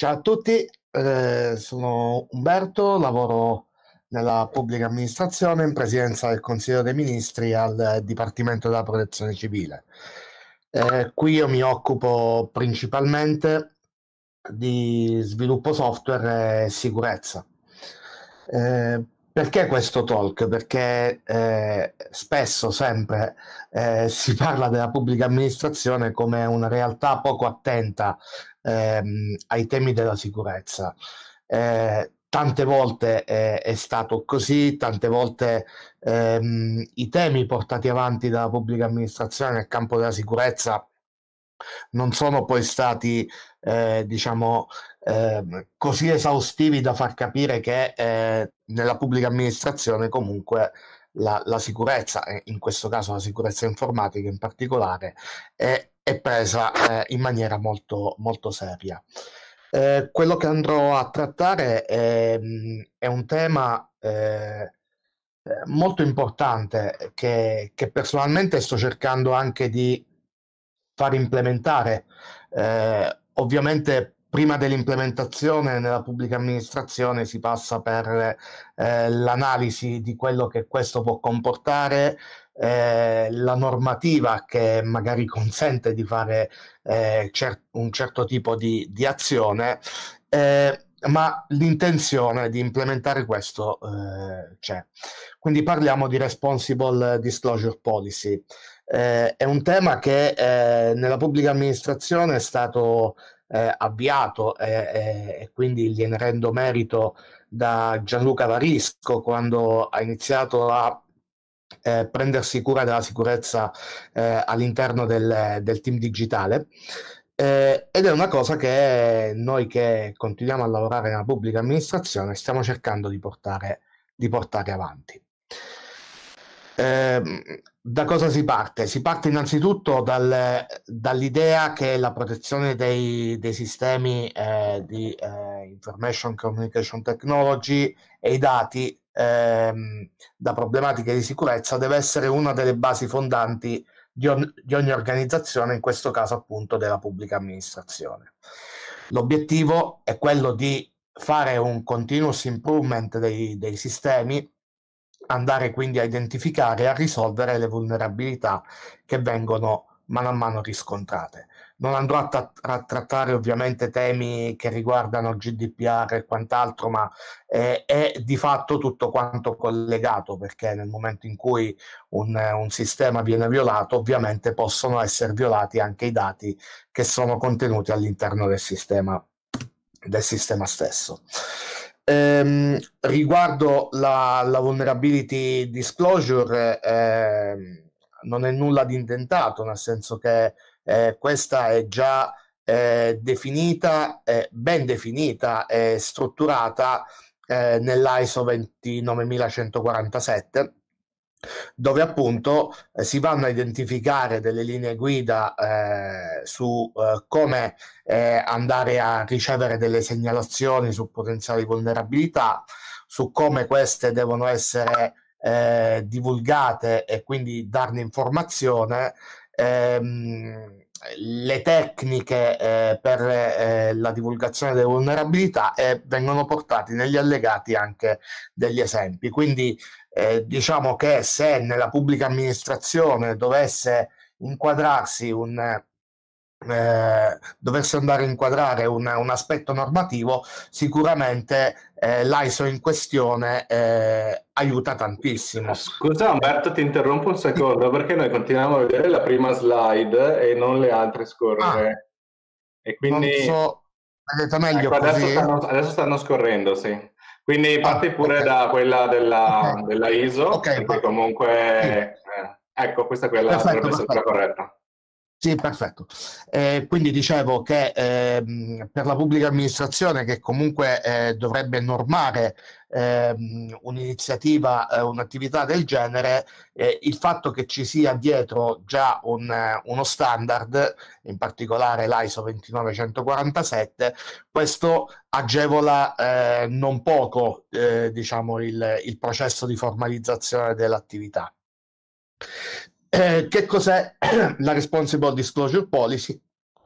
Ciao a tutti, eh, sono Umberto, lavoro nella pubblica amministrazione in presidenza del Consiglio dei Ministri al Dipartimento della Protezione Civile. Eh, qui io mi occupo principalmente di sviluppo software e sicurezza. Eh, perché questo talk? Perché eh, spesso, sempre, eh, si parla della pubblica amministrazione come una realtà poco attenta ehm, ai temi della sicurezza. Eh, tante volte è, è, stato così, tante volte ehm, i temi portati avanti dalla pubblica amministrazione nel campo della sicurezza non sono poi stati eh, diciamo eh, così esaustivi da far capire che eh, nella pubblica amministrazione comunque la, la sicurezza, in questo caso la sicurezza informatica in particolare, è, è presa eh, in maniera molto, molto seria. Eh, quello che andrò a trattare è, è un tema eh, eh molto importante che, che, personalmente sto cercando anche di far implementare. Eh, ovviamente prima dell'implementazione nella pubblica amministrazione si passa per eh, l'analisi di quello che questo può comportare, eh, la normativa che magari consente di fare eh, cer- un certo tipo di, di azione, eh, ma l'intenzione di implementare questo eh, c'è. Quindi parliamo di Responsible Disclosure Policy. Eh, è un tema che nella pubblica amministrazione è stato eh, avviato e, e quindi gliene rendo merito da Gianluca Varisco quando ha iniziato a eh, prendersi cura della sicurezza eh, all'interno del, del, team digitale. Eh, ed è una cosa che noi che continuiamo a lavorare nella pubblica amministrazione stiamo cercando di portare, di portare avanti. Ehm, da cosa si parte? Si parte innanzitutto dal, dall'idea che la protezione dei, dei sistemi eh, di eh, Information Communication Technology e i dati ehm, da problematiche di sicurezza deve essere una delle basi fondanti di, on- di ogni organizzazione, in questo caso appunto della pubblica amministrazione. L'obiettivo è quello di fare un continuous improvement dei, dei sistemi andare quindi a identificare e a risolvere le vulnerabilità che vengono mano a mano riscontrate. Non andrò a, tra- a trattare ovviamente temi che riguardano GDPR e quant'altro, ma eh, è di fatto tutto quanto collegato, perché nel momento in cui un, un sistema viene violato, ovviamente possono essere violati anche i dati che sono contenuti all'interno del sistema, del sistema stesso. Ehm, riguardo la, la, vulnerability disclosure, ehm, non è nulla di intentato, nel senso che eh, questa è già eh, definita, eh, ben definita e strutturata eh, nell'ISO 29147 dove appunto eh, si vanno a identificare delle linee guida eh, su eh, come eh, andare a ricevere delle segnalazioni su potenziali vulnerabilità, su come queste devono essere eh, divulgate e quindi darne informazione. Ehm, le tecniche eh, per eh, la divulgazione delle vulnerabilità e vengono portati negli allegati anche degli esempi. Quindi eh, diciamo che se nella pubblica amministrazione dovesse inquadrarsi un eh, dovesse andare a inquadrare un, un aspetto normativo, sicuramente eh, l'ISO in questione eh, aiuta tantissimo. Scusa Umberto, ti interrompo un secondo perché noi continuiamo a vedere la prima slide e non le altre scorrere. Ah, e quindi... So, vedete meglio ecco, adesso, stanno, adesso, stanno, scorrendo, sì. Quindi ah, parti ah, pure okay. da quella della, okay. della ISO, okay, perché comunque... Sì. Eh, ecco, questa è quella perfetto, dovrebbe perfetto. corretta. Sì, perfetto. Eh, quindi dicevo che ehm, per la pubblica amministrazione, che comunque eh, dovrebbe normare ehm, un'iniziativa, eh, un'attività del genere, eh, il fatto che ci sia dietro già un, eh, uno standard, in particolare l'ISO 29147, questo agevola eh, non poco diciamo il, il processo di formalizzazione dell'attività. Eh, che cos'è la Responsible Disclosure Policy?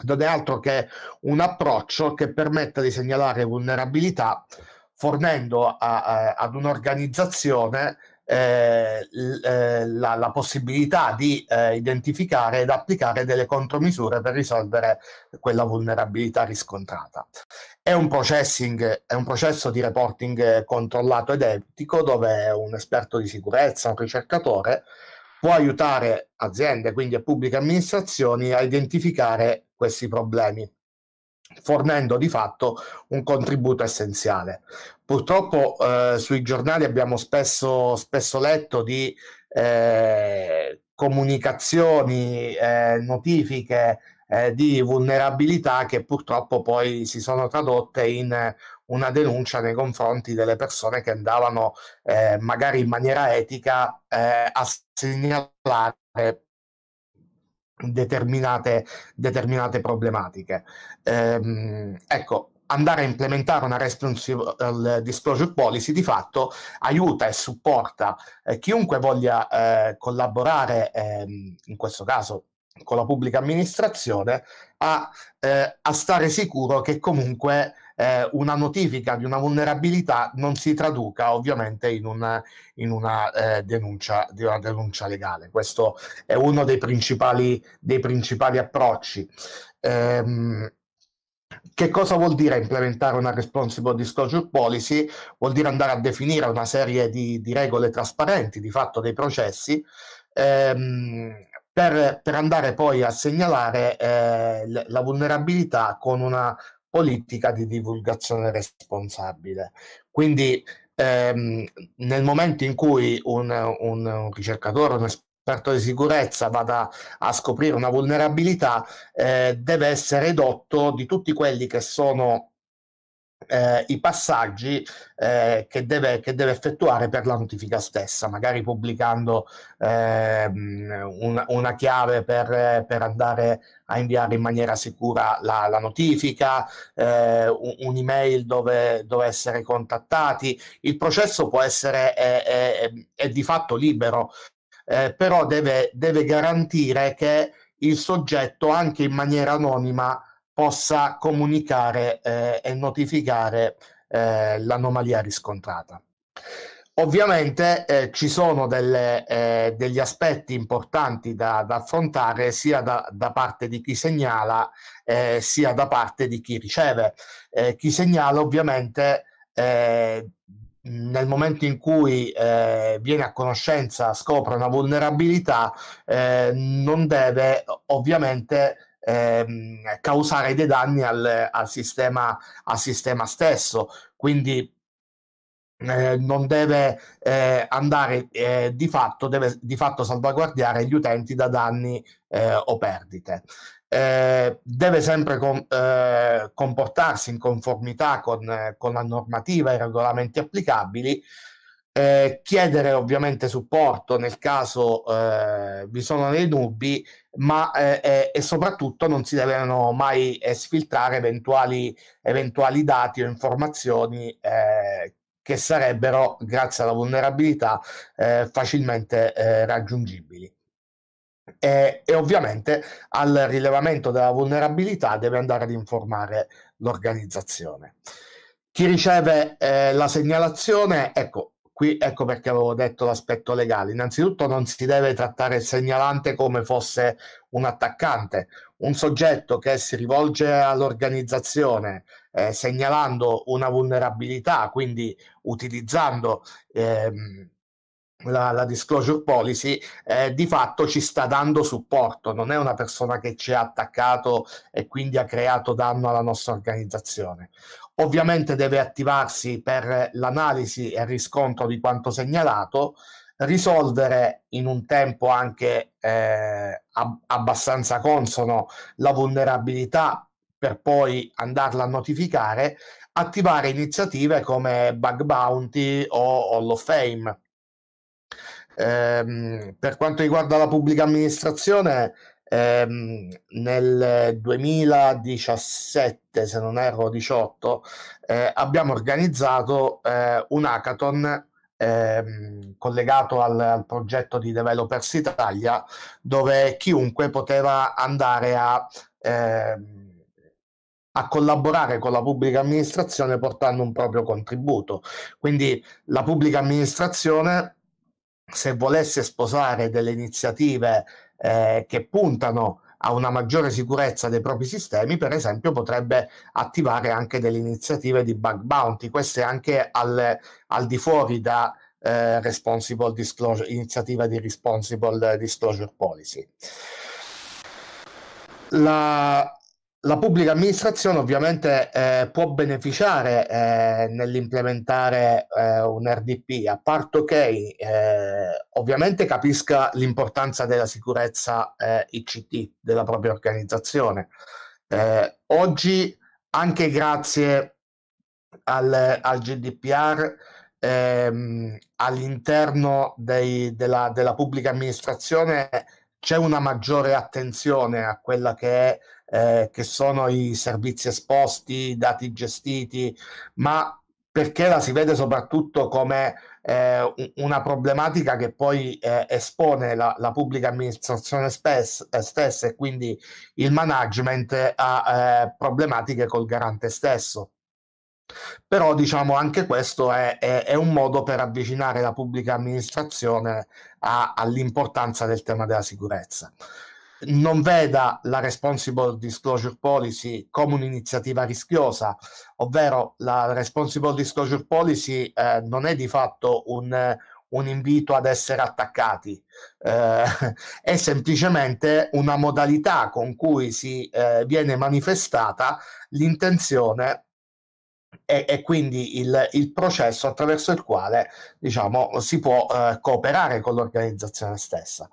Non è altro che un approccio che permetta di segnalare vulnerabilità fornendo a, a, ad un'organizzazione eh, eh, la, la, possibilità di eh, identificare ed applicare delle contromisure per risolvere quella vulnerabilità riscontrata. È un, è un processo di reporting eh, controllato ed etico dove un esperto di sicurezza, un ricercatore, può aiutare aziende, quindi e pubbliche amministrazioni, a identificare questi problemi fornendo di fatto un contributo essenziale. Purtroppo eh, sui giornali abbiamo spesso, spesso letto di eh, comunicazioni, eh, notifiche eh, di vulnerabilità che purtroppo poi si sono tradotte in eh, una denuncia nei confronti delle persone che andavano eh, magari in maniera etica eh, a segnalare determinate, determinate problematiche. Ehm, ecco, andare a implementare una responsible eh, disclosure policy di fatto aiuta e supporta eh, chiunque voglia eh, collaborare, ehm, in questo caso con la pubblica amministrazione a, eh, a stare sicuro che comunque eh, una notifica di una vulnerabilità non si traduca ovviamente in una, in una, eh, denuncia, di una denuncia legale. Questo è uno dei principali, dei principali approcci. Ehm, che cosa vuol dire implementare una responsible disclosure policy? Vuol dire andare a definire una serie di, di regole trasparenti, di fatto dei processi, ehm, per, per andare poi a segnalare eh, la vulnerabilità con una politica di divulgazione responsabile. Quindi ehm, nel momento in cui un, un, un ricercatore, un esperto, di sicurezza vada a scoprire una vulnerabilità eh, deve essere dotto di tutti quelli che sono eh, i passaggi eh, che, deve, che, deve, effettuare per la notifica stessa, magari pubblicando eh, una, una, chiave per, per, andare a inviare in maniera sicura la, la notifica, eh, un'email dove, dove, essere contattati. Il processo può essere è, è, è di fatto libero, eh, però deve, deve garantire che il soggetto, anche in maniera anonima, possa comunicare eh, e notificare eh, l'anomalia riscontrata. Ovviamente eh, ci sono delle, eh, degli aspetti importanti da, da affrontare sia da, da, parte di chi segnala eh, sia da parte di chi riceve. Eh, chi segnala ovviamente eh, nel momento in cui eh, viene a conoscenza, scopre una vulnerabilità, non deve ovviamente ehm, causare dei danni al, al, sistema, al sistema stesso. Quindi eh, non deve eh, andare eh, di fatto, deve di fatto salvaguardare gli utenti da danni eh, o perdite. Eh, deve sempre com- eh, comportarsi in conformità con, con la normativa e i regolamenti applicabili eh, chiedere ovviamente supporto nel caso eh, vi sono dei dubbi, ma eh, eh e soprattutto non si devono mai eh, sfiltrare eventuali, eventuali dati o informazioni eh, che sarebbero, grazie alla vulnerabilità, eh, facilmente raggiungibili. E, e, ovviamente al rilevamento della vulnerabilità deve andare ad informare l'organizzazione. Chi riceve la segnalazione, ecco, Qui ecco perché avevo detto l'aspetto legale. Innanzitutto non si deve trattare il segnalante come fosse un attaccante, un soggetto che si rivolge all'organizzazione eh, segnalando una vulnerabilità, quindi utilizzando ehm, la, la, disclosure policy, eh, di fatto ci sta dando supporto, non è una persona che ci ha attaccato e quindi ha creato danno alla nostra organizzazione ovviamente deve attivarsi per l'analisi e il riscontro di quanto segnalato, risolvere in un tempo anche eh, ab- abbastanza consono la vulnerabilità per poi andarla a notificare, attivare iniziative come Bug Bounty o Hall of Fame. Ehm, per quanto riguarda la pubblica amministrazione, ehm, nel 2017, se non erro 18, eh, abbiamo organizzato eh, un hackathon ehm, collegato al, al, progetto di Developers Italia, dove chiunque poteva andare a... Ehm, a collaborare con la pubblica amministrazione portando un proprio contributo. Quindi la pubblica amministrazione, se volesse sposare delle iniziative eh, che puntano a una maggiore sicurezza dei propri sistemi, per esempio, potrebbe attivare anche delle iniziative di bug bounty, queste anche al, al di fuori da eh, responsible disclosure, iniziativa di responsible disclosure policy. La, la pubblica amministrazione ovviamente eh, può beneficiare eh, nell'implementare eh, un RDP, a parte eh, che ovviamente capisca l'importanza della sicurezza eh, ICT della propria organizzazione. Eh, oggi, anche grazie al, al GDPR, ehm, all'interno dei, della, della pubblica amministrazione c'è una maggiore attenzione a quella che, è, eh, che sono i servizi esposti, i dati gestiti, ma perché la si vede soprattutto come eh, una problematica che poi eh, espone la, la, pubblica amministrazione spes- eh, stessa e quindi il management a eh, problematiche col garante stesso. Però diciamo anche questo è, è, è un modo per avvicinare la pubblica amministrazione a, all'importanza del tema della sicurezza. Non veda la Responsible Disclosure Policy come un'iniziativa rischiosa, ovvero la Responsible Disclosure Policy eh, non è di fatto un, un invito ad essere attaccati, eh, è semplicemente una modalità con cui si eh, viene manifestata l'intenzione e, e quindi il, il, processo attraverso il quale diciamo, si può eh, cooperare con l'organizzazione stessa.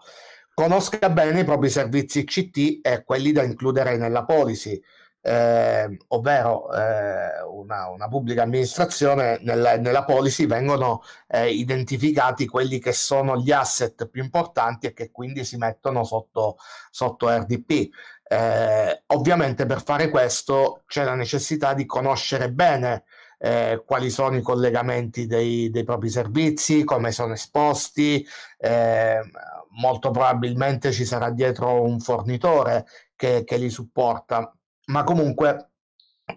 Conosca bene i propri servizi CT e quelli da includere nella policy, eh, ovvero eh, una, una, pubblica amministrazione, nella, nella policy vengono eh, identificati quelli che sono gli asset più importanti e che quindi si mettono sotto, sotto RDP. Eh, ovviamente per fare questo c'è la necessità di conoscere bene eh, quali sono i collegamenti dei, dei, propri servizi, come sono esposti, eh, molto probabilmente ci sarà dietro un fornitore che, che li supporta, ma comunque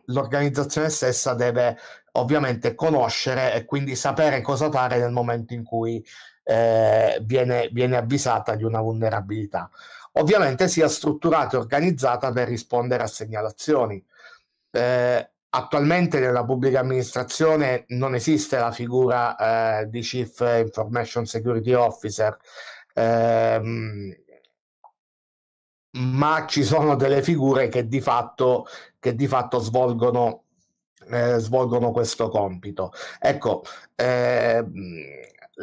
l'organizzazione stessa deve ovviamente conoscere e quindi sapere cosa fare nel momento in cui eh, viene, viene avvisata di una vulnerabilità ovviamente sia strutturata e organizzata per rispondere a segnalazioni. Eh, attualmente nella pubblica amministrazione non esiste la figura eh, di Chief Information Security Officer, ehm, ma ci sono delle figure che di fatto, che di fatto svolgono, eh, svolgono questo compito. Ecco, ehm,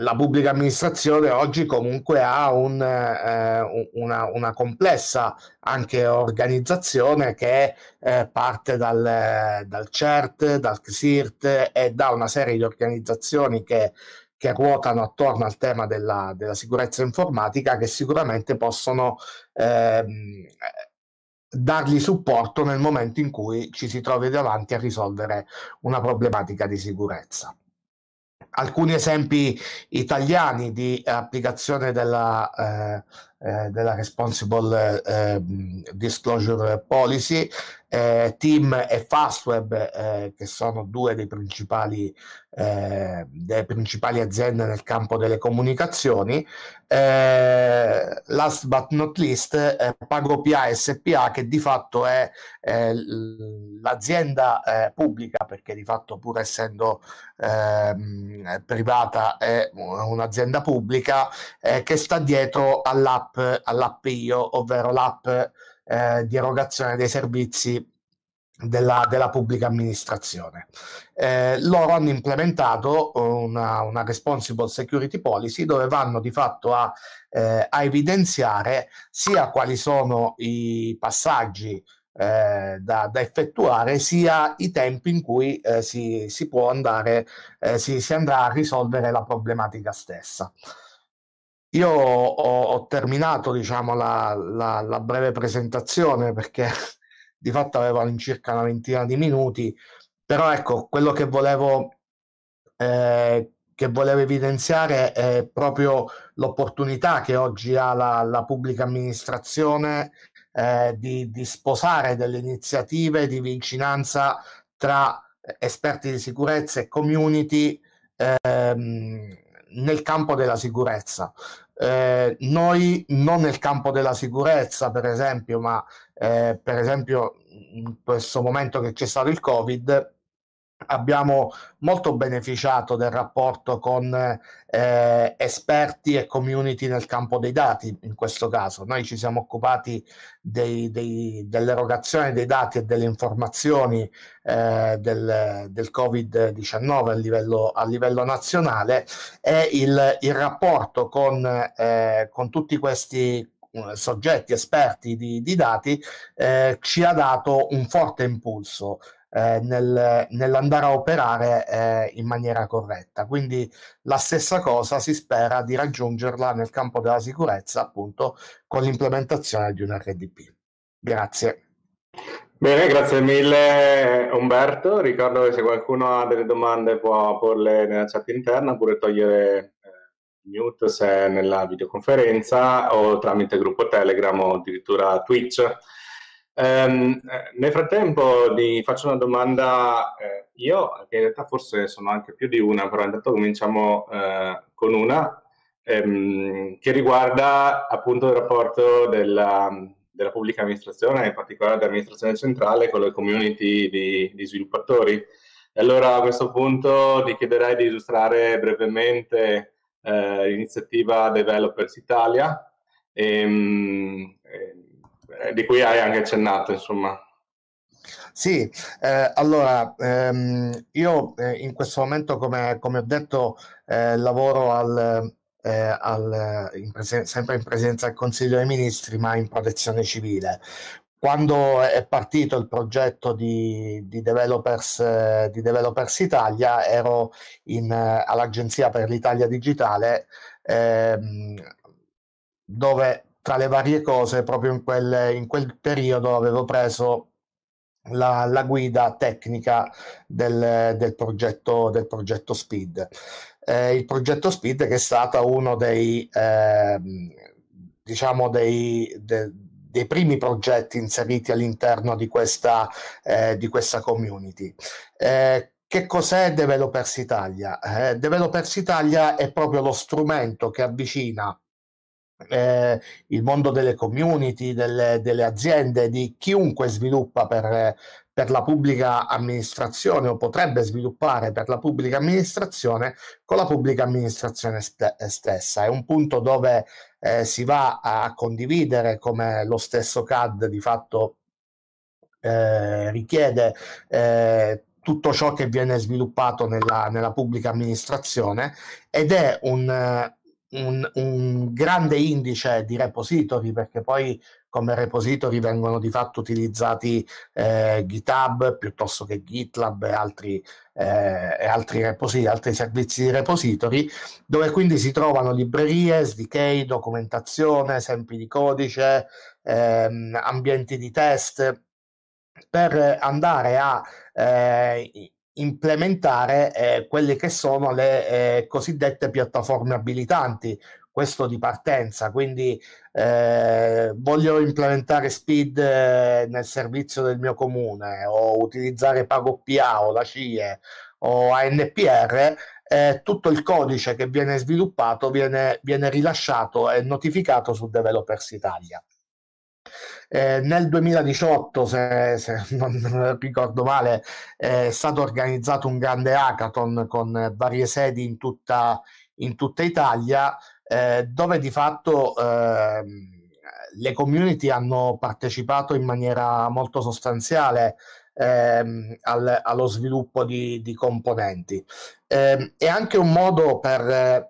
la pubblica amministrazione oggi comunque ha un, eh, una, una, complessa anche organizzazione che eh, parte dal, dal, CERT, dal CSIRT e da una serie di organizzazioni che, che ruotano attorno al tema della, della, sicurezza informatica che sicuramente possono eh, dargli supporto nel momento in cui ci si trovi davanti a risolvere una problematica di sicurezza alcuni esempi italiani di applicazione della, eh, eh, della Responsible eh, Disclosure Policy, eh, Team e Fastweb, eh, che sono due dei principali, eh, delle principali aziende nel campo delle comunicazioni. last but not least, eh, PagoPA SPA, che di fatto è l'azienda pubblica, perché di fatto pur essendo ehm, privata è un'azienda pubblica, che sta dietro all'app all'app, all'app io, ovvero l'app eh, di erogazione dei servizi della, della pubblica amministrazione. Eh, loro hanno implementato una, una, responsible security policy dove vanno di fatto a, eh, a evidenziare sia quali sono i passaggi eh, da, da, effettuare sia i tempi in cui eh, si, si, può andare, eh, si, si andrà a risolvere la problematica stessa. Io ho, ho terminato diciamo, la, la, la, breve presentazione perché di fatto avevo all'incirca una ventina di minuti, però ecco, quello che volevo, eh, che volevo evidenziare è proprio l'opportunità che oggi ha la, la pubblica amministrazione eh, di, di sposare delle iniziative di vicinanza tra esperti di sicurezza e community. Ehm, nel campo della sicurezza. Eh, noi non nel campo della sicurezza, per esempio, ma eh, per esempio in questo momento che c'è stato il Covid, abbiamo molto beneficiato del rapporto con eh, esperti e community nel campo dei dati, in questo caso. Noi ci siamo occupati dei, dei, dell'erogazione dei dati e delle informazioni eh, del, del, Covid-19 a livello, a livello, nazionale e il, il rapporto con, eh, con tutti questi eh, soggetti esperti di, di dati eh, ci ha dato un forte impulso eh, nel, nell'andare a operare eh, in maniera corretta. Quindi la stessa cosa si spera di raggiungerla nel campo della sicurezza appunto con l'implementazione di un RDP. Grazie. Bene, grazie mille Umberto. Ricordo che se qualcuno ha delle domande può porle nella chat interna oppure togliere il eh, mute se è nella videoconferenza o tramite gruppo Telegram o addirittura Twitch. Um, nel frattempo vi faccio una domanda eh, io, che in realtà forse sono anche più di una, però intanto cominciamo eh, con una ehm, che riguarda appunto il rapporto della, della pubblica amministrazione, in particolare dell'amministrazione centrale con le community di, di sviluppatori. Allora a questo punto vi chiederei di illustrare brevemente eh, l'iniziativa Developers Italia, e, ehm, eh, eh, di cui hai anche accennato, insomma. Sì, eh, allora ehm, io eh, in questo momento, come, come ho detto, eh, lavoro al, eh, al, in presen- sempre in presenza del Consiglio dei Ministri, ma in protezione civile. Quando è partito il progetto di, di, developers, eh, di developers, Italia, ero in, all'Agenzia per l'Italia Digitale, ehm, dove tra le varie cose, proprio in, quel, in quel periodo avevo preso la, la guida tecnica del, del, progetto, del progetto Speed. Eh, il progetto Speed che è stato uno dei, eh, diciamo dei, de, dei primi progetti inseriti all'interno di questa, eh, di questa community. Eh, che cos'è Developers Italia? Eh, Developers Italia è proprio lo strumento che avvicina eh, il mondo delle community, delle, delle, aziende, di chiunque sviluppa per, per la pubblica amministrazione o potrebbe sviluppare per la pubblica amministrazione con la pubblica amministrazione st- stessa. È un punto dove eh, si va a condividere come lo stesso CAD di fatto eh, richiede eh, tutto ciò che viene sviluppato nella, nella pubblica amministrazione ed è un, un, un, grande indice di repository, perché poi come repository vengono di fatto utilizzati eh, GitHub piuttosto che GitLab e altri, eh, e altri, reposi- altri servizi di repository, dove quindi si trovano librerie, SDK, documentazione, esempi di codice, ehm, ambienti di test per andare a eh, implementare eh, quelle che sono le eh, cosiddette piattaforme abilitanti, questo di partenza, quindi eh, voglio implementare Speed eh, nel servizio del mio comune o utilizzare PagoPA o la CIE o ANPR, eh, tutto il codice che viene sviluppato viene, viene rilasciato e notificato su Developers Italia. Eh, nel 2018, se, se, non ricordo male, è stato organizzato un grande hackathon con varie sedi in tutta, in tutta Italia, eh, dove di fatto eh, le community hanno partecipato in maniera molto sostanziale. Ehm, al, allo sviluppo di, di componenti. Eh, è anche un modo per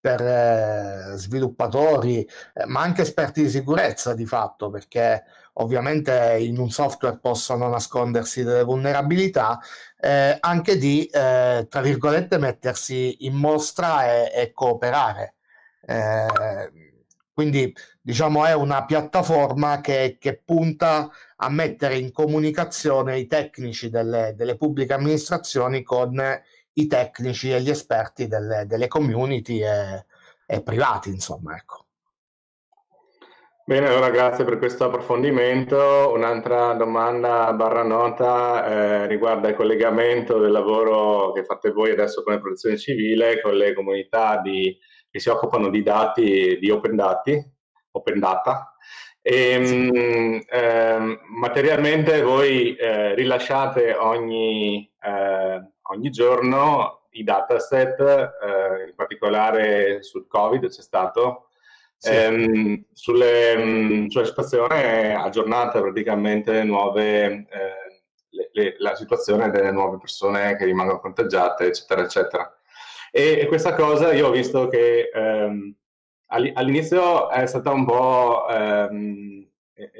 per eh, sviluppatori, eh, ma anche esperti di sicurezza di fatto, perché ovviamente in un software possono nascondersi delle vulnerabilità, eh, anche di, eh, tra virgolette, mettersi in mostra e, e cooperare. quindi diciamo è una piattaforma che, che, punta a mettere in comunicazione i tecnici delle, delle pubbliche amministrazioni con eh, i tecnici e gli esperti delle, delle community e, e, privati, insomma. Ecco. Bene, allora grazie per questo approfondimento. Un'altra domanda barra nota eh, riguarda il collegamento del lavoro che fate voi adesso come protezione civile con le comunità di, che si occupano di dati, di open, dati, open data. E, ehm, sì. eh, materialmente voi eh, rilasciate ogni eh, ogni giorno i dataset, eh, in particolare sul Covid c'è stato, sì. ehm, sulle, mh, mm, sulla situazione aggiornata praticamente nuove, eh, le, le, la situazione delle nuove persone che rimangono conteggiate, eccetera, eccetera. E, e questa cosa io ho visto che ehm, all'inizio è stata un po'... Ehm,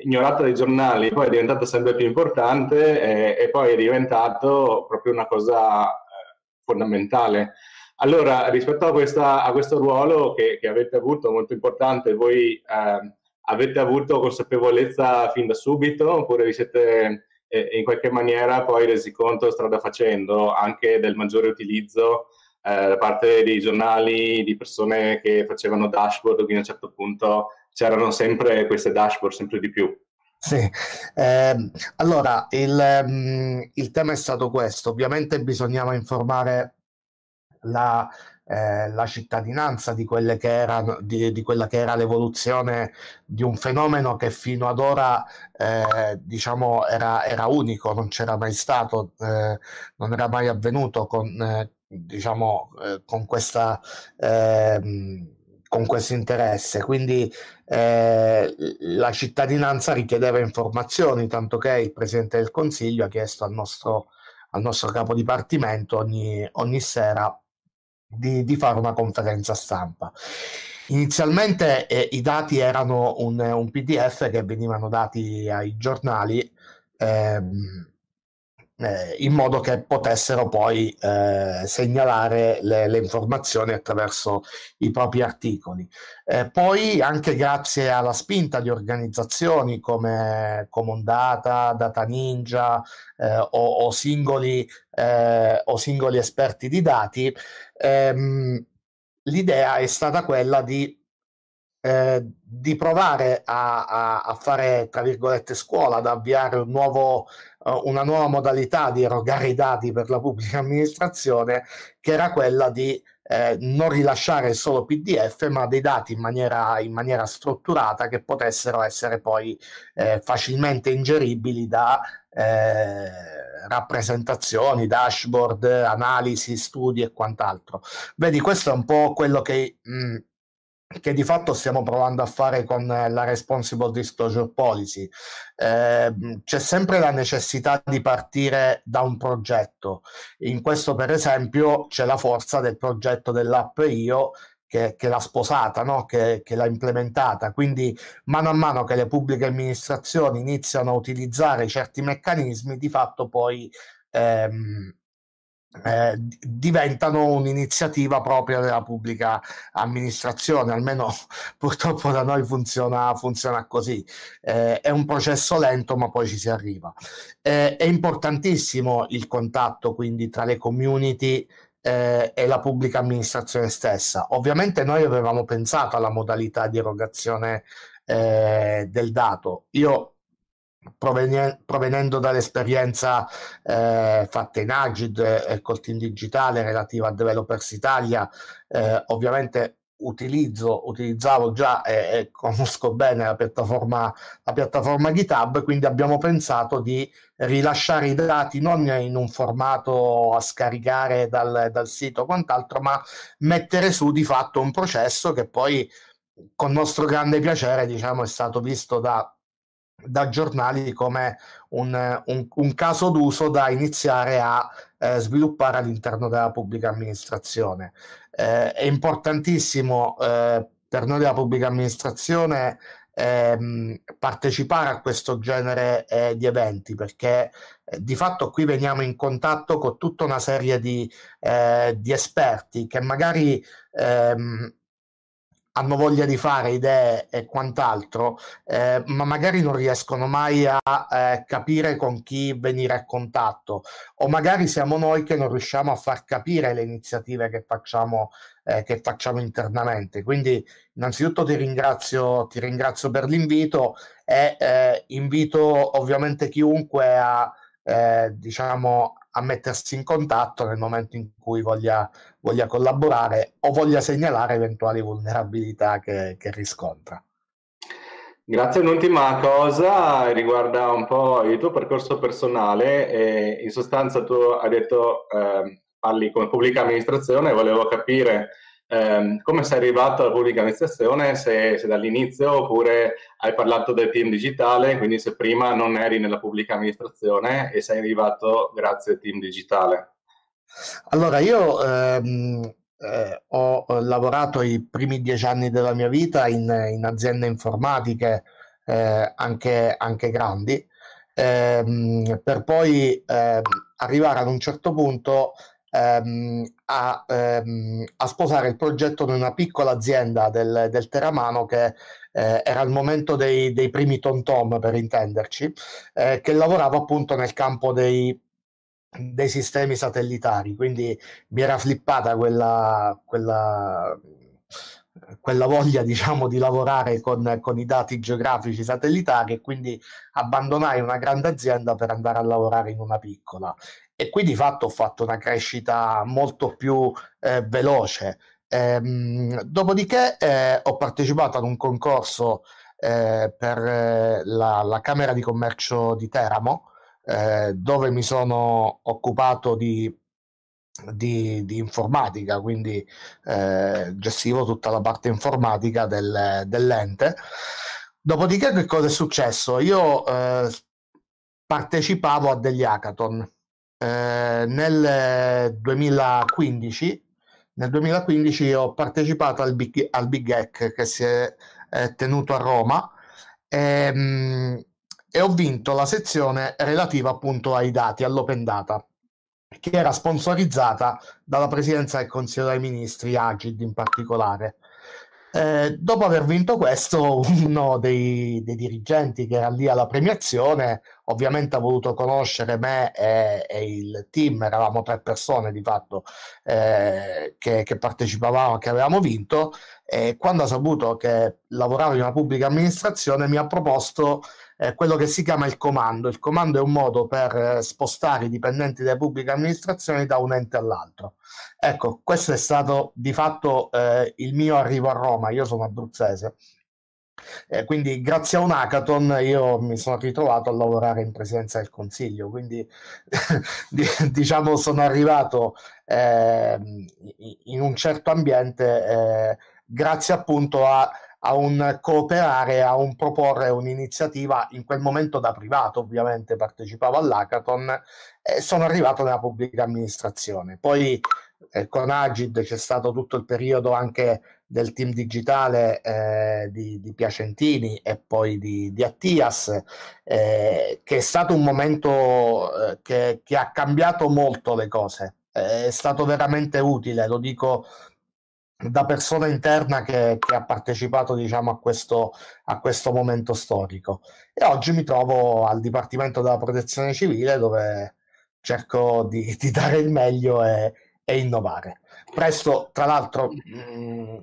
ignorata dai giornali, poi è diventata sempre più importante e, e poi è diventato proprio una cosa eh, fondamentale. Allora, rispetto a, questa, a questo ruolo che, che, avete avuto, molto importante, voi eh, avete avuto consapevolezza fin da subito oppure vi siete eh, in qualche maniera poi resi conto strada facendo anche del maggiore utilizzo eh, da parte dei giornali, di persone che facevano dashboard, quindi a un certo punto c'erano sempre queste dashboard, sempre di più. Sì, eh, allora il, mm, il, tema è stato questo, ovviamente bisognava informare la, eh, la cittadinanza di, erano, di, di, quella che era l'evoluzione di un fenomeno che fino ad ora eh, diciamo era, era, unico, non c'era mai stato, eh, non era mai avvenuto con, eh, diciamo, eh, con questa... Mh, ehm, con questo interesse, quindi eh, la cittadinanza richiedeva informazioni, tanto che il Presidente del Consiglio ha chiesto al nostro, al nostro capo dipartimento ogni, ogni sera di, di, fare una conferenza stampa. Inizialmente eh, i dati erano un, un, PDF che venivano dati ai giornali. Ehm, eh, in modo che potessero poi eh, segnalare le, le, informazioni attraverso i propri articoli. Eh, poi anche grazie alla spinta di organizzazioni come Comondata, Data Ninja eh, o, o, singoli, eh, o, singoli, esperti di dati, ehm, l'idea è stata quella di eh, di provare a, a, a, fare, tra virgolette, scuola, ad avviare un nuovo eh, una nuova modalità di erogare i dati per la pubblica amministrazione che era quella di eh, non rilasciare solo PDF, ma dei dati in maniera, in maniera strutturata che potessero essere poi eh, facilmente ingeribili da eh, rappresentazioni, dashboard, analisi, studi e quant'altro. Vedi, questo è un po' quello che mh, mm, che di fatto stiamo provando a fare con eh, la Responsible Disclosure Policy. Eh, c'è sempre la necessità di partire da un progetto. In questo, per esempio, c'è la forza del progetto dell'app Io che, che l'ha sposata, no? che, che l'ha implementata. Quindi, mano a mano che le pubbliche amministrazioni iniziano a utilizzare certi meccanismi, di fatto poi ehm, eh, diventano un'iniziativa propria della pubblica amministrazione, almeno purtroppo da noi funziona, funziona così. Eh, è un processo lento, ma poi ci si arriva. Eh, è importantissimo il contatto quindi tra le community eh, e la pubblica amministrazione stessa. Ovviamente noi avevamo pensato alla modalità di erogazione eh, del dato. Io provenendo dall'esperienza eh, fatta in Agid e col team digitale relativa a Developers Italia, eh, ovviamente utilizzo, utilizzavo già e, e, conosco bene la piattaforma, la piattaforma GitHub, quindi abbiamo pensato di rilasciare i dati non in un formato a scaricare dal, dal sito o quant'altro, ma mettere su di fatto un processo che poi con nostro grande piacere diciamo, è stato visto da da giornali come un, un, un caso d'uso da iniziare a eh, sviluppare all'interno della pubblica amministrazione. Eh, è importantissimo eh, per noi della pubblica amministrazione ehm, partecipare a questo genere eh, di eventi perché eh, di fatto qui veniamo in contatto con tutta una serie di, eh, di esperti che magari ehm, hanno voglia di fare idee e quant'altro, eh, ma magari non riescono mai a eh, capire con chi venire a contatto, o magari siamo noi che non riusciamo a far capire le iniziative che facciamo, eh, che facciamo internamente. Quindi, innanzitutto ti ringrazio, ti ringrazio per l'invito e eh, invito ovviamente chiunque a eh, diciamo a mettersi in contatto nel momento in cui voglia, voglia collaborare o voglia segnalare eventuali vulnerabilità che, che riscontra. Grazie, un'ultima cosa riguarda un po' il tuo percorso personale. Eh, in sostanza tu hai detto eh, parli come pubblica amministrazione, volevo capire ehm, come sei arrivato alla pubblica amministrazione, se, se, dall'inizio oppure hai parlato del team digitale, quindi se prima non eri nella pubblica amministrazione e sei arrivato grazie al team digitale. Allora, io ehm, eh, ho lavorato i primi dieci anni della mia vita in, in aziende informatiche, eh, anche, anche, grandi, ehm, per poi eh, arrivare ad un certo punto ehm, a, ehm, a, sposare il progetto di una piccola azienda del, del Teramano che eh, era al momento dei, dei primi TomTom per intenderci, eh, che lavorava appunto nel campo dei, dei sistemi satellitari, quindi mi era flippata quella, quella quella voglia diciamo di lavorare con, con, i dati geografici satellitari e quindi abbandonai una grande azienda per andare a lavorare in una piccola e qui di fatto ho fatto una crescita molto più eh, veloce. Ehm, dopodiché eh, ho partecipato ad un concorso eh, per eh, la, la, Camera di Commercio di Teramo, eh, dove mi sono occupato di, di, di informatica, quindi eh, gestivo tutta la parte informatica del, dell'ente. Dopodiché che cosa è successo? Io partecipavo a degli hackathon eh, nel 2015 nel 2015 ho partecipato al Big, al Big Hack che si è, è tenuto a Roma e, ehm, mh, e, ho vinto la sezione relativa appunto ai dati, all'open data, che era sponsorizzata dalla Presidenza del Consiglio dei Ministri, Agid in particolare. Eh, dopo aver vinto questo, uno dei, dei dirigenti che era lì alla premiazione ovviamente ha voluto conoscere me e, e il team, eravamo tre persone di fatto eh, che, che, partecipavamo, che avevamo vinto e quando ha saputo che lavoravo in una pubblica amministrazione mi ha proposto eh, quello che si chiama il comando. Il comando è un modo per eh, spostare i dipendenti delle pubbliche amministrazioni da un ente all'altro. Ecco, questo è stato di fatto eh, il mio arrivo a Roma, io sono abruzzese eh, quindi grazie a un hackathon io mi sono ritrovato a lavorare in presidenza del consiglio, quindi diciamo sono arrivato eh, in un certo ambiente eh, grazie appunto a, a, un cooperare, a un proporre un'iniziativa in quel momento da privato ovviamente partecipavo all'hackathon e sono arrivato nella pubblica amministrazione. Poi eh, con Agid c'è stato tutto il periodo anche del team digitale eh, di, di, Piacentini e poi di, di Attias, eh, che è stato un momento eh, che, che, ha cambiato molto le cose. Eh, è stato veramente utile, lo dico da persona interna che, che ha partecipato diciamo, a, questo, a questo momento storico. E oggi mi trovo al Dipartimento della Protezione Civile dove cerco di, di dare il meglio e, e innovare. Presto, tra l'altro, mm,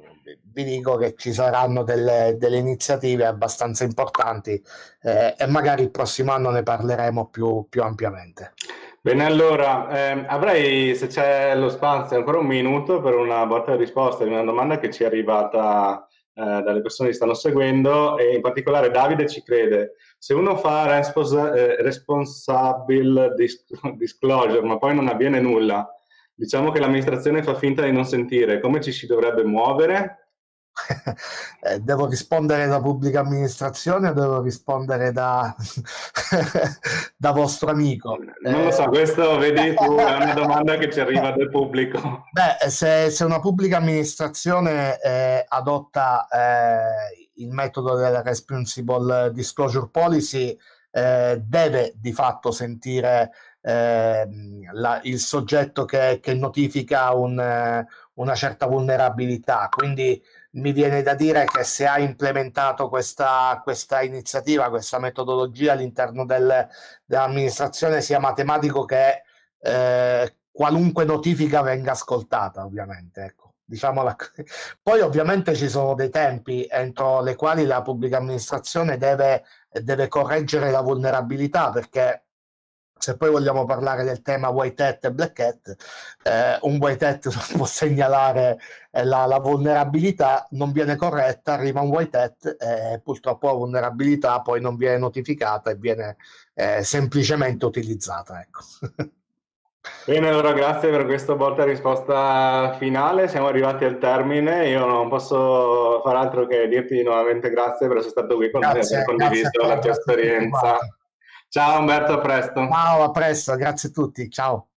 vi dico che ci saranno delle, delle iniziative abbastanza importanti eh, e magari il prossimo anno ne parleremo più, più ampiamente. Bene, allora eh, avrei, se c'è lo spazio, ancora un minuto per una botta di risposta di una domanda che ci è arrivata eh, dalle persone che stanno seguendo e in particolare Davide ci crede. Se uno fa respons- eh, disclosure ma poi non avviene nulla, Diciamo che l'amministrazione fa finta di non sentire, come ci si dovrebbe muovere? Eh, devo rispondere da pubblica amministrazione o devo rispondere da, da vostro amico? Non lo so, eh. questo vedi tu, è una domanda che ci arriva dal pubblico. Beh, se, se una pubblica amministrazione eh, adotta eh, il metodo del Responsible Disclosure Policy, eh, deve di fatto sentire eh, la, il soggetto che, che notifica un, eh, una certa vulnerabilità. Quindi mi viene da dire che se ha implementato questa, questa iniziativa, questa metodologia all'interno del, dell'amministrazione, sia matematico che eh, qualunque notifica venga ascoltata, ovviamente. Ecco. Diciamola. Poi ovviamente ci sono dei tempi entro le quali la pubblica amministrazione deve, deve correggere la vulnerabilità perché se poi vogliamo parlare del tema white hat e black hat, eh, un white hat può segnalare eh, la, la, vulnerabilità, non viene corretta, arriva un white hat e eh, purtroppo la vulnerabilità poi non viene notificata e viene eh, semplicemente utilizzata. Ecco. Bene, allora grazie per questa volta risposta finale, siamo arrivati al termine, io non posso far altro che dirti nuovamente grazie per essere stato qui con grazie, me e aver condiviso la tua esperienza. Ciao Umberto, a presto. Ciao, a presto, grazie a tutti, ciao.